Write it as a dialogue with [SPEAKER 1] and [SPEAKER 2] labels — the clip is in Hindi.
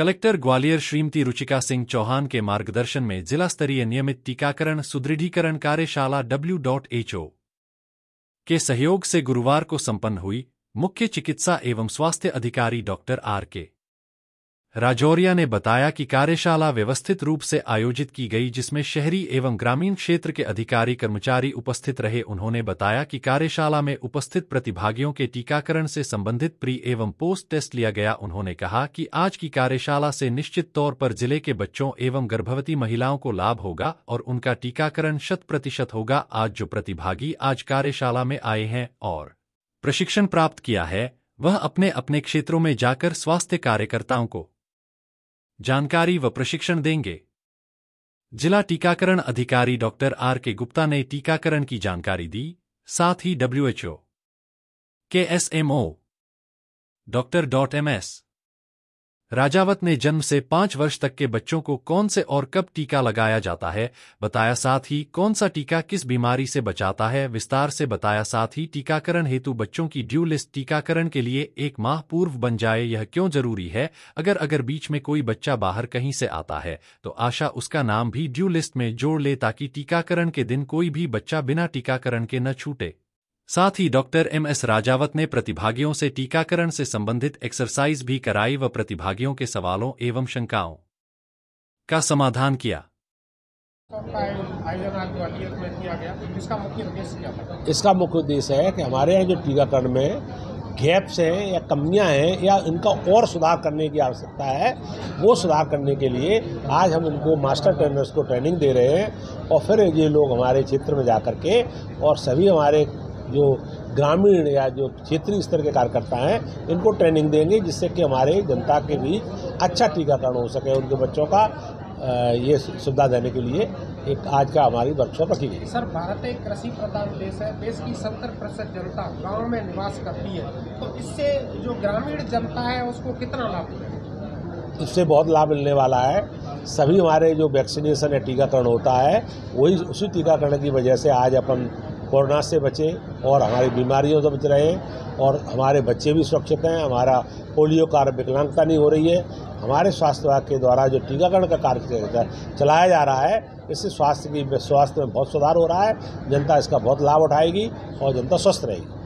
[SPEAKER 1] कलेक्टर ग्वालियर श्रीमती रुचिका सिंह चौहान के मार्गदर्शन में जिला स्तरीय नियमित टीकाकरण सुदृढ़ीकरण कार्यशाला डब्ल्यू डॉट एचओ के सहयोग से गुरुवार को संपन्न हुई मुख्य चिकित्सा एवं स्वास्थ्य अधिकारी डॉक्टर आर के राजौरिया ने बताया कि कार्यशाला व्यवस्थित रूप से आयोजित की गई जिसमें शहरी एवं ग्रामीण क्षेत्र के अधिकारी कर्मचारी उपस्थित रहे उन्होंने बताया कि कार्यशाला में उपस्थित प्रतिभागियों के टीकाकरण से संबंधित प्री एवं पोस्ट टेस्ट लिया गया उन्होंने कहा कि आज की कार्यशाला से निश्चित तौर पर जिले के बच्चों एवं गर्भवती महिलाओं को लाभ होगा और उनका टीकाकरण शत प्रतिशत होगा आज जो प्रतिभागी आज कार्यशाला में आए हैं और प्रशिक्षण प्राप्त किया है वह अपने अपने क्षेत्रों में जाकर स्वास्थ्य कार्यकर्ताओं को जानकारी व प्रशिक्षण देंगे जिला टीकाकरण अधिकारी डॉक्टर आर के गुप्ता ने टीकाकरण की जानकारी दी साथ ही डब्ल्यूएचओ के S M O doctor dot M S Rajawat ने जन्म से पांच वर्ष तक के बच्चों को कौन से और कब टीका लगाया जाता है बताया साथ ही कौन सा टीका किस बीमारी से बचाता है विस्तार से बताया साथ ही टीकाकरण हेतु बच्चों की ड्यू लिस्ट टीकाकरण के लिए एक माह पूर्व बन जाए यह क्यों जरूरी है अगर अगर बीच में कोई बच्चा बाहर कहीं से आता है तो आशा उसका नाम भी ड्यू लिस्ट में जोड़ ले ताकि टीकाकरण के दिन कोई भी बच्चा बिना टीकाकरण के न छूटे साथ ही डॉक्टर एम एस राजावत ने प्रतिभागियों से टीकाकरण से संबंधित एक्सरसाइज भी कराई व प्रतिभागियों के सवालों एवं शंकाओं का समाधान किया
[SPEAKER 2] इसका मुख्य उद्देश्य है कि हमारे यहाँ जो टीकाकरण में गैप्स हैं या कमियां हैं या इनका और सुधार करने की आवश्यकता है वो सुधार करने के लिए आज हम उनको मास्टर ट्रेनर्स को ट्रेनिंग दे रहे हैं और फिर ये लोग हमारे क्षेत्र में जा कर के और सभी हमारे जो ग्रामीण या जो क्षेत्रीय स्तर के कार्यकर्ता हैं इनको ट्रेनिंग देंगे जिससे कि हमारे जनता के बीच अच्छा टीकाकरण हो सके उनके बच्चों का ये सुविधा देने के लिए एक आज का हमारी वर्कशॉप रखी गई सर भारत एक कृषि प्रधान देश है देश की सत्तर प्रतिशत जनता गाँव में निवास करती है तो इससे जो ग्रामीण जनता है उसको कितना लाभ मिलेगा इससे बहुत लाभ मिलने वाला है सभी हमारे जो वैक्सीनेशन या टीकाकरण होता है वही उसी टीकाकरण की वजह से आज अपन कोरोना से बचें और हमारी बीमारियों से बच हैं और हमारे बच्चे भी सुरक्षित हैं हमारा पोलियो का विकलांगता नहीं हो रही है हमारे स्वास्थ्य विभाग के द्वारा जो टीकाकरण का कार्य चलाया जा रहा है इससे स्वास्थ्य की स्वास्थ्य में बहुत सुधार हो रहा है जनता इसका बहुत लाभ उठाएगी और जनता स्वस्थ रहेगी